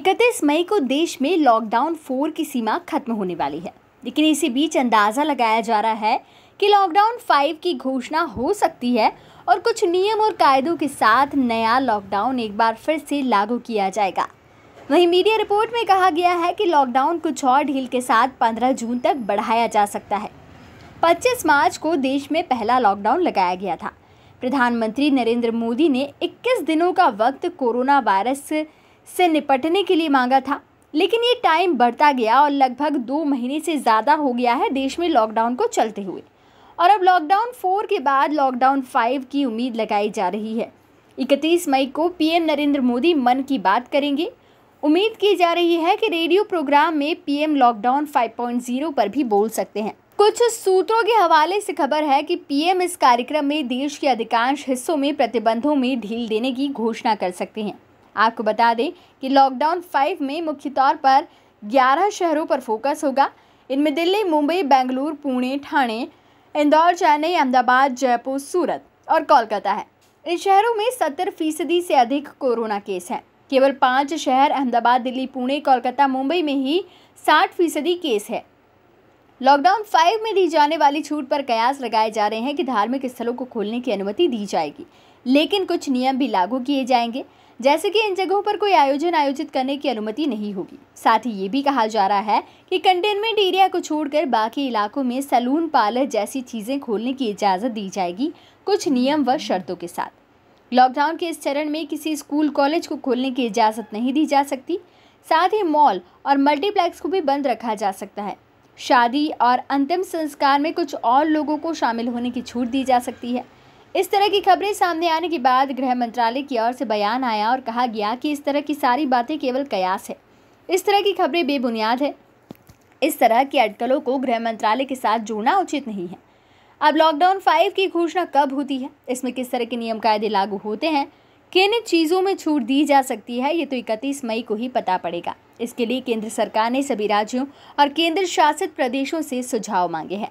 इकतीस मई को देश में लॉकडाउन फोर की सीमा खत्म होने वाली है लेकिन इसी बीच अंदाज़ा लगाया जा रहा है कि लॉकडाउन फाइव की घोषणा हो सकती है और कुछ नियम और कायदों के साथ नया लॉकडाउन एक बार फिर से लागू किया जाएगा वहीं मीडिया रिपोर्ट में कहा गया है कि लॉकडाउन कुछ और ढील के साथ 15 जून तक बढ़ाया जा सकता है 25 मार्च को देश में पहला लॉकडाउन लगाया गया था प्रधानमंत्री नरेंद्र मोदी ने 21 दिनों का वक्त कोरोना वायरस से निपटने के लिए मांगा था लेकिन ये टाइम बढ़ता गया और लगभग दो महीने से ज़्यादा हो गया है देश में लॉकडाउन को चलते हुए और अब लॉकडाउन फोर के बाद लॉकडाउन फाइव की उम्मीद लगाई जा रही है इकतीस मई को पीएम नरेंद्र मोदी मन की बात करेंगे उम्मीद की जा रही है कि रेडियो प्रोग्राम में पीएम लॉकडाउन 5.0 पर भी बोल सकते हैं कुछ सूत्रों के हवाले से खबर है कि पीएम इस कार्यक्रम में देश के अधिकांश हिस्सों में प्रतिबंधों में ढील देने की घोषणा कर सकते हैं आपको बता दें कि लॉकडाउन फाइव में मुख्य तौर पर ग्यारह शहरों पर फोकस होगा इनमें दिल्ली मुंबई बेंगलुरु पुणे ठाणे इंदौर चेन्नई अहमदाबाद जयपुर सूरत और कोलकाता है इन शहरों में सत्तर फीसदी से अधिक कोरोना केस हैं केवल पाँच शहर अहमदाबाद दिल्ली पुणे कोलकाता मुंबई में ही साठ फीसदी केस है लॉकडाउन फाइव में दी जाने वाली छूट पर कयास लगाए जा रहे हैं कि धार्मिक स्थलों को खोलने की अनुमति दी जाएगी लेकिन कुछ नियम भी लागू किए जाएंगे जैसे कि इन जगहों पर कोई आयोजन आयोजित करने की अनुमति नहीं होगी साथ ही ये भी कहा जा रहा है कि कंटेनमेंट एरिया को छोड़कर बाकी इलाकों में सैलून पार्लर जैसी चीज़ें खोलने की इजाज़त दी जाएगी कुछ नियम व शर्तों के साथ लॉकडाउन के इस चरण में किसी स्कूल कॉलेज को खोलने की इजाज़त नहीं दी जा सकती साथ ही मॉल और मल्टीप्लेक्स को भी बंद रखा जा सकता है शादी और अंतिम संस्कार में कुछ और लोगों को शामिल होने की छूट दी जा सकती है इस तरह की खबरें सामने आने के बाद गृह मंत्रालय की ओर से बयान आया और कहा गया कि इस तरह की सारी बातें केवल कयास है इस तरह की खबरें बेबुनियाद है इस तरह की अटकलों को गृह मंत्रालय के साथ जोड़ना उचित नहीं है अब लॉकडाउन फाइव की घोषणा कब होती है इसमें किस तरह के नियम कायदे लागू होते हैं किन चीज़ों में छूट दी जा सकती है ये तो इकतीस मई को ही पता पड़ेगा इसके लिए केंद्र सरकार ने सभी राज्यों और केंद्र शासित प्रदेशों से सुझाव मांगे हैं